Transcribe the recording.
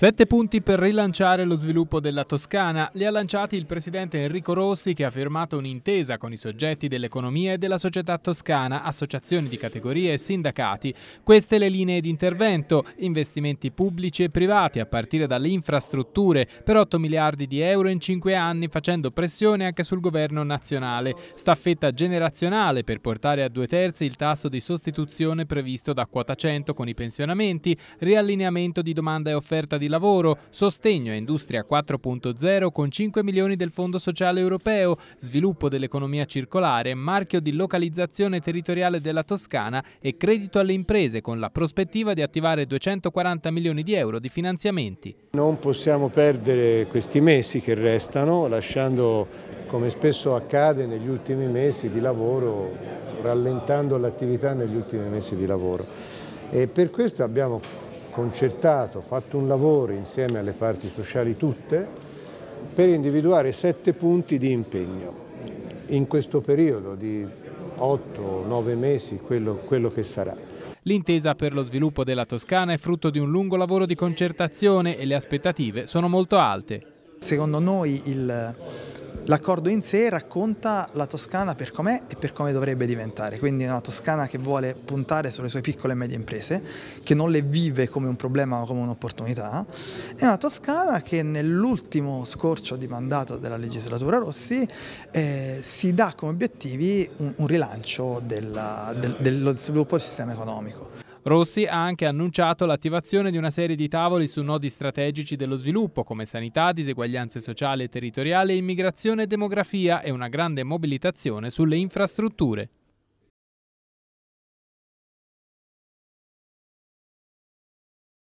Sette punti per rilanciare lo sviluppo della Toscana li ha lanciati il presidente Enrico Rossi che ha firmato un'intesa con i soggetti dell'economia e della società toscana, associazioni di categorie e sindacati. Queste le linee di intervento, investimenti pubblici e privati a partire dalle infrastrutture per 8 miliardi di euro in 5 anni facendo pressione anche sul governo nazionale. Staffetta generazionale per portare a due terzi il tasso di sostituzione previsto da quota 100 con i pensionamenti, riallineamento di domanda e offerta di lavoro, sostegno a Industria 4.0 con 5 milioni del Fondo Sociale Europeo, sviluppo dell'economia circolare, marchio di localizzazione territoriale della Toscana e credito alle imprese con la prospettiva di attivare 240 milioni di euro di finanziamenti. Non possiamo perdere questi mesi che restano lasciando come spesso accade negli ultimi mesi di lavoro, rallentando l'attività negli ultimi mesi di lavoro. E per questo abbiamo concertato, fatto un lavoro insieme alle parti sociali tutte per individuare sette punti di impegno. In questo periodo di 8-9 mesi, quello, quello che sarà. L'intesa per lo sviluppo della Toscana è frutto di un lungo lavoro di concertazione e le aspettative sono molto alte. Secondo noi il, L'accordo in sé racconta la Toscana per com'è e per come dovrebbe diventare, quindi una Toscana che vuole puntare sulle sue piccole e medie imprese, che non le vive come un problema ma come un'opportunità, e una Toscana che nell'ultimo scorcio di mandato della legislatura Rossi eh, si dà come obiettivi un, un rilancio della, del, dello sviluppo del sistema economico. Rossi ha anche annunciato l'attivazione di una serie di tavoli su nodi strategici dello sviluppo come sanità, diseguaglianze sociali e territoriali, immigrazione e demografia e una grande mobilitazione sulle infrastrutture.